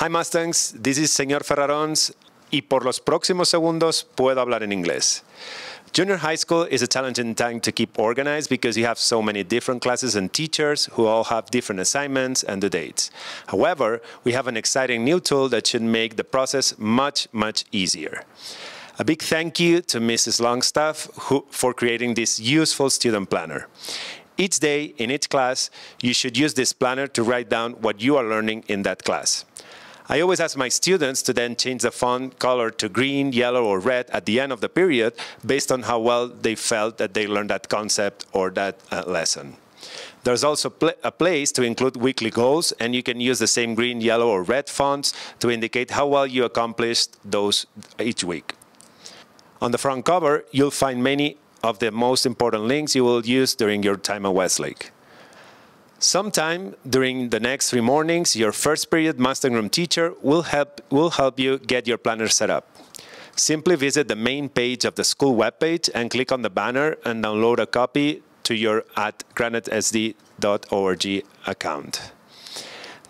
Hi Mustangs, this is Señor Ferrarons y por los próximos segundos puedo hablar en inglés. Junior high school is a challenging time to keep organized because you have so many different classes and teachers who all have different assignments and the dates. However, we have an exciting new tool that should make the process much, much easier. A big thank you to Mrs. Longstaff who, for creating this useful student planner. Each day in each class, you should use this planner to write down what you are learning in that class. I always ask my students to then change the font color to green, yellow, or red at the end of the period based on how well they felt that they learned that concept or that uh, lesson. There's also pl a place to include weekly goals, and you can use the same green, yellow, or red fonts to indicate how well you accomplished those each week. On the front cover, you'll find many of the most important links you will use during your time at Westlake. Sometime during the next three mornings, your first period Room teacher will help, will help you get your planner set up. Simply visit the main page of the school webpage and click on the banner and download a copy to your at granitesd.org account.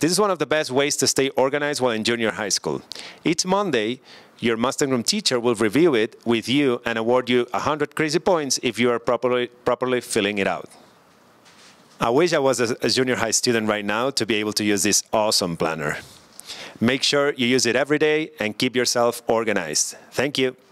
This is one of the best ways to stay organized while in junior high school. Each Monday, your Room teacher will review it with you and award you 100 crazy points if you are properly, properly filling it out. I wish I was a, a junior high student right now to be able to use this awesome planner. Make sure you use it every day and keep yourself organized. Thank you.